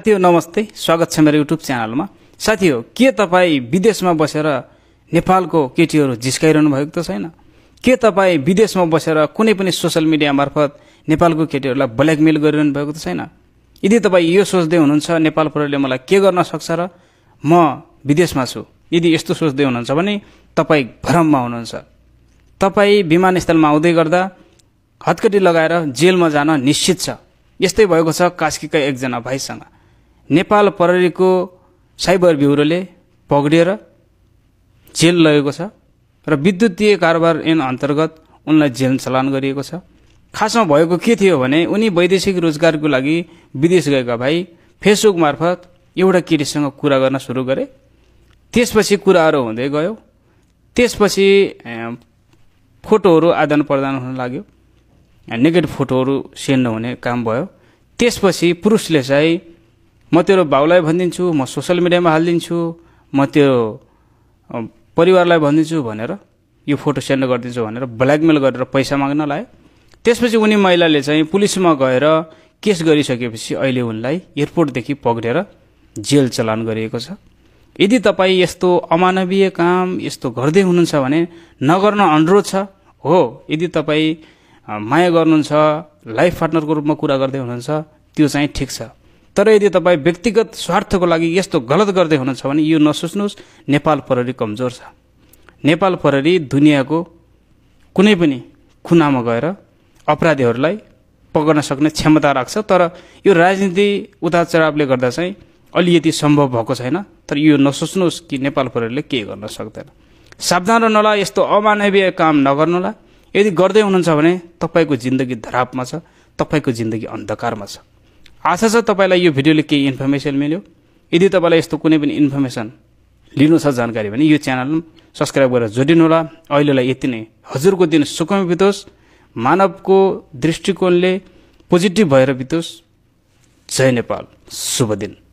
साथी हो नमस्ते स्वागत छ मेरो युट्युब च्यानलमा साथी हो के तपाईँ विदेशमा बसेर नेपालको केटीहरू झिस्काइरहनु भएको त छैन के तपाईँ विदेशमा बसेर कुनै पनि सोसियल मिडिया मार्फत नेपालको केटीहरूलाई ब्ल्याकमेल गरिरहनु भएको त छैन यदि तपाईँ यो सोच्दै हुनुहुन्छ नेपाल प्रहरीले मलाई के गर्न सक्छ र म विदेशमा छु यदि यस्तो सोच्दै हुनुहुन्छ भने तपाईँ भ्रममा हुनुहुन्छ तपाईँ विमानस्थलमा आउँदै गर्दा हत्कटी लगाएर जेलमा जान निश्चित छ यस्तै भएको छ कास्कीका एकजना भाइसँग नेपाल प्रहरीको साइबर ब्युरोले पक्रिएर जेल लगेको छ र विद्युतीय कारोबार ऐन अन्तर्गत उनलाई जेल चलान गरिएको छ खासमा भएको के थियो भने उनी वैदेशिक रोजगारको लागि विदेश गएका भाइ फेसबुक मार्फत एउटा केटीसँग कुरा गर्न सुरु गरे त्यसपछि कुराहरू हुँदै गयो त्यसपछि फोटोहरू आदान प्रदान हुन लाग्यो नेगेटिभ फोटोहरू सेन्ड हुने काम भयो त्यसपछि पुरुषले चाहिँ म तेरो भाउलाई भनिदिन्छु म सोसियल मिडियामा हालिदिन्छु म त्यो परिवारलाई भनिदिन्छु भनेर यो फोटो सेन्ड गरिदिन्छु भनेर ब्ल्याकमेल गरेर पैसा माग्न लायो त्यसपछि उनी महिलाले चाहिँ पुलिसमा गएर केस गरिसकेपछि अहिले उनलाई एयरपोर्टदेखि पक्रेर जेल चलान गरिएको छ यदि तपाईँ यस्तो अमानवीय काम यस्तो गर्दै हुनुहुन्छ भने नगर्न अनुरोध छ हो यदि तपाईँ माया गर्नुहुन्छ लाइफ पार्टनरको रूपमा कुरा गर्दै हुनुहुन्छ त्यो चाहिँ ठिक छ तर यदि तपाईँ व्यक्तिगत स्वार्थको लागि यस्तो गलत गर्दै हुनुहुन्छ भने यो नसोच्नुहोस् नेपाल प्रहरी कमजोर छ नेपाल प्रहरी दुनियाँको कुनै पनि खुनामा गएर अपराधीहरूलाई पक्रन सक्ने क्षमता राख्छ तर यो राजनीति उता चढावले गर्दा चाहिँ अलिकति सम्भव भएको छैन तर यो नसोच्नुहोस् कि नेपाल प्रहरीले के गर्न सक्दैन सावधान रहनुहोला यस्तो अमानवीय काम नगर्नुहोला यदि गर्दै हुनुहुन्छ भने तपाईँको जिन्दगी धरापमा छ तपाईँको जिन्दगी अन्धकारमा छ आशा छ तपाईँलाई यो भिडियोले केही इन्फर्मेसन मिल्यो यदि तपाईँलाई यस्तो कुनै पनि इन्फर्मेसन लिनु छ जानकारी भने यो च्यानल सब्सक्राइब गरेर होला अहिलेलाई यति नै हजुरको दिन सुखमै बितोस् मानवको दृष्टिकोणले पोजिटिभ भएर बितोस् जय नेपाल शुभ दिन